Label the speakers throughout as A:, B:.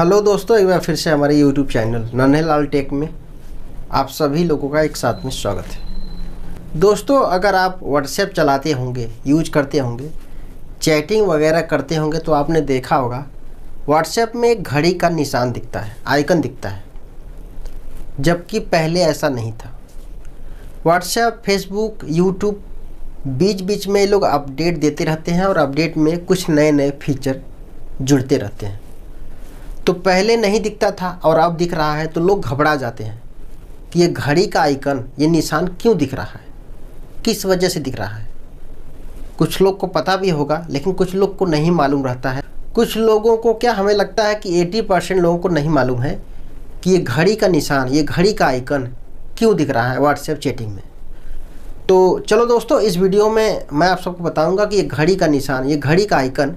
A: hello दोस्तों एक बार फिर से हमारे यूट्यूब चैनल नन्हे लाल टेक में आप सभी लोगों का एक साथ में स्वागत है दोस्तों अगर आप व्हाट्सएप चलाते होंगे यूज करते होंगे चैटिंग वगैरह करते होंगे तो आपने देखा होगा व्हाट्सएप में एक घड़ी का निशान दिखता है आइकन दिखता है जबकि पहले ऐसा नहीं था व्हाट्सएप फेसबुक यूट्यूब बीच बीच में लोग अपडेट देते रहते हैं और अपडेट में कुछ नए नए फीचर जुड़ते रहते हैं तो पहले नहीं दिखता था और अब दिख रहा है तो लोग घबरा जाते हैं कि ये घड़ी का आइकन ये निशान क्यों दिख रहा है किस वजह से दिख रहा है कुछ लोग को पता भी होगा लेकिन कुछ लोग को नहीं मालूम रहता है कुछ लोगों को क्या हमें लगता है कि 80 परसेंट लोगों को नहीं मालूम है कि ये घड़ी का निशान ये घड़ी का आइकन क्यों दिख रहा है व्हाट्सएप चैटिंग में तो चलो दोस्तों इस वीडियो में मैं आप सबको बताऊंगा कि ये घड़ी का निशान ये घड़ी का आइकन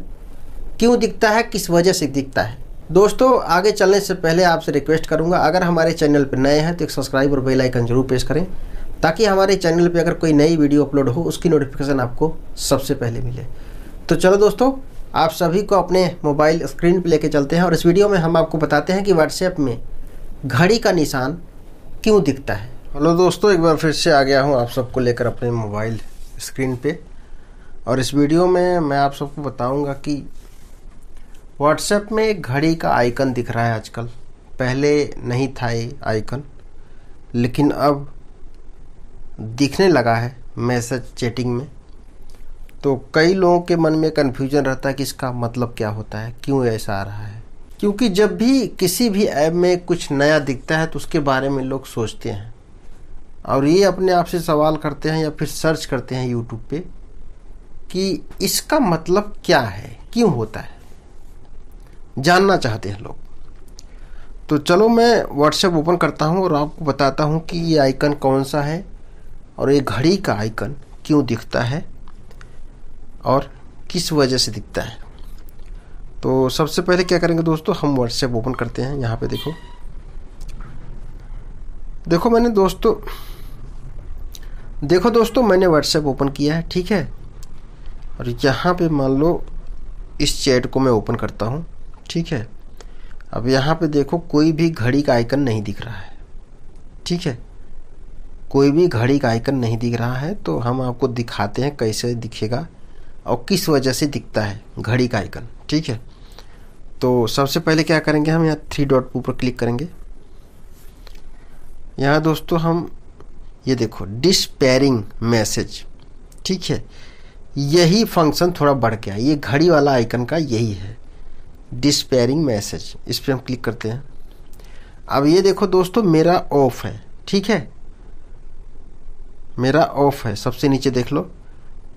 A: क्यों दिखता है किस वजह से दिखता है दोस्तों आगे चलने से पहले आपसे रिक्वेस्ट करूंगा अगर हमारे चैनल पर नए हैं तो एक सब्सक्राइब और बेल आइकन जरूर प्रेस करें ताकि हमारे चैनल पर अगर कोई नई वीडियो अपलोड हो उसकी नोटिफिकेशन आपको सबसे पहले मिले तो चलो दोस्तों आप सभी को अपने मोबाइल स्क्रीन पर लेके चलते हैं और इस वीडियो में हम आपको बताते हैं कि व्हाट्सएप में घड़ी का निशान क्यों दिखता है हेलो दोस्तों एक बार फिर से आ गया हूँ आप सबको लेकर अपने मोबाइल स्क्रीन पर और इस वीडियो में मैं आप सबको बताऊँगा कि व्हाट्सएप में एक घड़ी का आइकन दिख रहा है आजकल पहले नहीं था ये आइकन लेकिन अब दिखने लगा है मैसेज चैटिंग में तो कई लोगों के मन में कन्फ्यूजन रहता है कि इसका मतलब क्या होता है क्यों ऐसा आ रहा है क्योंकि जब भी किसी भी ऐप में कुछ नया दिखता है तो उसके बारे में लोग सोचते हैं और ये अपने आप से सवाल करते हैं या फिर सर्च करते हैं यूट्यूब पे कि इसका मतलब क्या है क्यों होता है जानना चाहते हैं लोग तो चलो मैं व्हाट्सएप ओपन करता हूँ और आपको बताता हूँ कि ये आइकन कौन सा है और ये घड़ी का आइकन क्यों दिखता है और किस वजह से दिखता है तो सबसे पहले क्या करेंगे दोस्तों हम व्हाट्सएप ओपन करते हैं यहाँ पे देखो देखो मैंने दोस्तों देखो दोस्तों मैंने व्हाट्सएप ओपन किया है ठीक है और यहाँ पे मान लो इस चैट को मैं ओपन करता हूँ ठीक है अब यहाँ पे देखो कोई भी घड़ी का आइकन नहीं दिख रहा है ठीक है कोई भी घड़ी का आइकन नहीं दिख रहा है तो हम आपको दिखाते हैं कैसे दिखेगा और किस वजह से दिखता है घड़ी का आइकन ठीक है तो सबसे पहले क्या करेंगे हम यहाँ थ्री डॉट ऊपर क्लिक करेंगे यहाँ दोस्तों हम ये देखो डिस्पेयरिंग मैसेज ठीक है यही फंक्शन थोड़ा बढ़ गया ये घड़ी वाला आइकन का यही है डिस्पेयरिंग मैसेज इस पर हम क्लिक करते हैं अब ये देखो दोस्तों मेरा ऑफ है ठीक है मेरा ऑफ है सबसे नीचे देख लो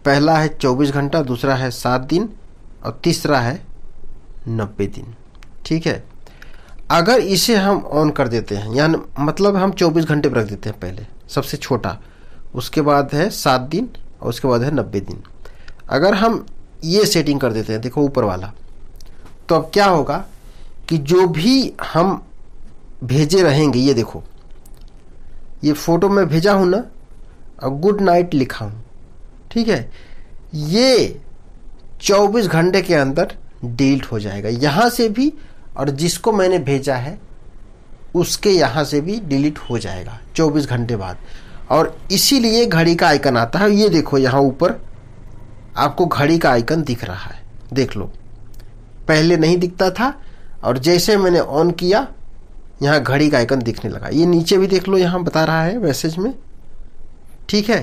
A: पहला है चौबीस घंटा दूसरा है सात दिन और तीसरा है नब्बे दिन ठीक है अगर इसे हम ऑन कर देते हैं यानी मतलब हम चौबीस घंटे पर रख देते हैं पहले सबसे छोटा उसके बाद है सात दिन और उसके बाद है नब्बे दिन अगर हम ये सेटिंग कर देते हैं देखो ऊपर वाला तो अब क्या होगा कि जो भी हम भेजे रहेंगे ये देखो ये फ़ोटो मैं भेजा हूं ना और गुड नाइट लिखा हूं ठीक है ये 24 घंटे के अंदर डिलीट हो जाएगा यहां से भी और जिसको मैंने भेजा है उसके यहाँ से भी डिलीट हो जाएगा 24 घंटे बाद और इसीलिए घड़ी का आइकन आता है ये देखो यहाँ ऊपर आपको घड़ी का आइकन दिख रहा है देख लो पहले नहीं दिखता था और जैसे मैंने ऑन किया यहाँ घड़ी का आइकन दिखने लगा ये नीचे भी देख लो यहाँ बता रहा है मैसेज में ठीक है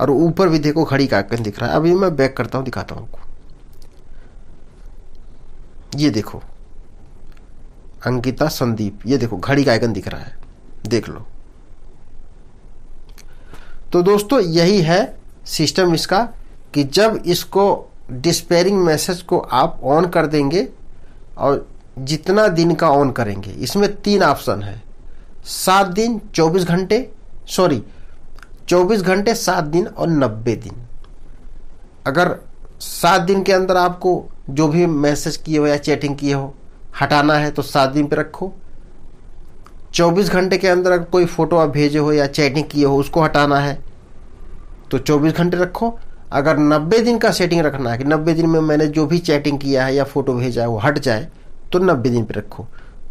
A: और ऊपर भी देखो घड़ी का आइकन दिख रहा है अभी मैं बैक करता हूँ दिखाता हूँ आपको ये देखो अंकिता संदीप ये देखो घड़ी का आइकन दिख रहा है देख लो तो दोस्तों यही है सिस्टम इसका कि जब इसको डिस्पेयरिंग मैसेज को आप ऑन कर देंगे और जितना दिन का ऑन करेंगे इसमें तीन ऑप्शन है सात दिन चौबीस घंटे सॉरी चौबीस घंटे सात दिन और नब्बे दिन अगर सात दिन के अंदर आपको जो भी मैसेज किए हो या चैटिंग किए हो हटाना है तो सात दिन पे रखो चौबीस घंटे के अंदर अगर कोई फ़ोटो आप भेजे हो या चैटिंग किए हो उसको हटाना है तो चौबीस घंटे रखो अगर 90 दिन का सेटिंग रखना है कि 90 दिन में मैंने जो भी चैटिंग किया है या फ़ोटो भेजा है वो हट जाए तो 90 दिन पे रखो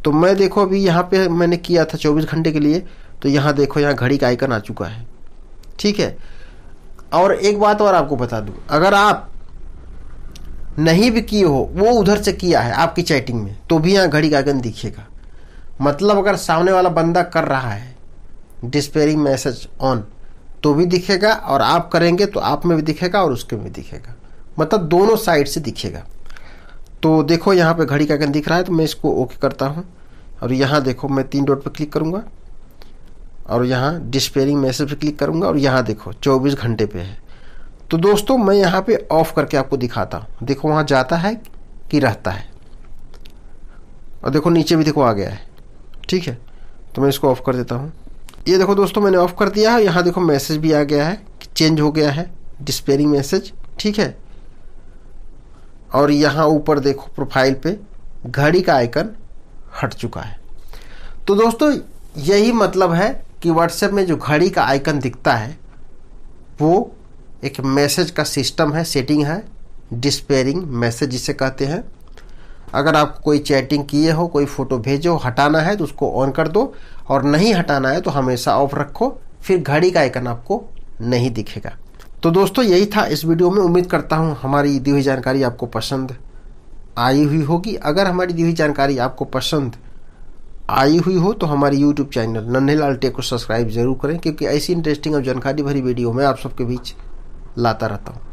A: तो मैं देखो अभी यहाँ पे मैंने किया था 24 घंटे के लिए तो यहाँ देखो यहाँ घड़ी का आइकन आ चुका है ठीक है और एक बात और आपको बता दूँ अगर आप नहीं भी किए हो वो उधर से किया है आपकी चैटिंग में तो भी यहाँ घड़ी का आइकन दिखेगा मतलब अगर सामने वाला बंदा कर रहा है डिस्पेयरिंग मैसेज ऑन तो भी दिखेगा और आप करेंगे तो आप में भी दिखेगा और उसके में भी दिखेगा मतलब दोनों साइड से दिखेगा तो देखो यहाँ पे घड़ी का आइकन दिख रहा है तो मैं इसको ओके करता हूँ और यहाँ देखो मैं तीन डॉट पे क्लिक करूँगा और यहाँ डिस्पेयरिंग मैसेज पे क्लिक करूँगा और यहाँ देखो 24 घंटे पे है तो दोस्तों मैं यहाँ पे ऑफ करके आपको दिखाता हूँ देखो वहाँ जाता है कि रहता है और देखो नीचे भी देखो आ गया है ठीक है तो मैं इसको ऑफ कर देता हूँ ये देखो दोस्तों मैंने ऑफ कर दिया है यहाँ देखो मैसेज भी आ गया है कि चेंज हो गया है डिस्पेयरिंग मैसेज ठीक है और यहाँ ऊपर देखो प्रोफाइल पे घड़ी का आइकन हट चुका है तो दोस्तों यही मतलब है कि व्हाट्सएप में जो घड़ी का आइकन दिखता है वो एक मैसेज का सिस्टम है सेटिंग है डिस्पेयरिंग मैसेज जिसे कहते हैं अगर आप कोई चैटिंग किए हो कोई फ़ोटो भेजो हटाना है तो उसको ऑन कर दो और नहीं हटाना है तो हमेशा ऑफ रखो फिर घड़ी का आइकन आपको नहीं दिखेगा तो दोस्तों यही था इस वीडियो में उम्मीद करता हूँ हमारी दी हुई जानकारी आपको पसंद आई हुई होगी अगर हमारी दी हुई जानकारी आपको पसंद आई हुई हो तो हमारे यूट्यूब चैनल नन्हे लाल टेक को सब्सक्राइब जरूर करें क्योंकि ऐसी इंटरेस्टिंग और जानकारी भरी वीडियो मैं आप सबके बीच लाता रहता हूँ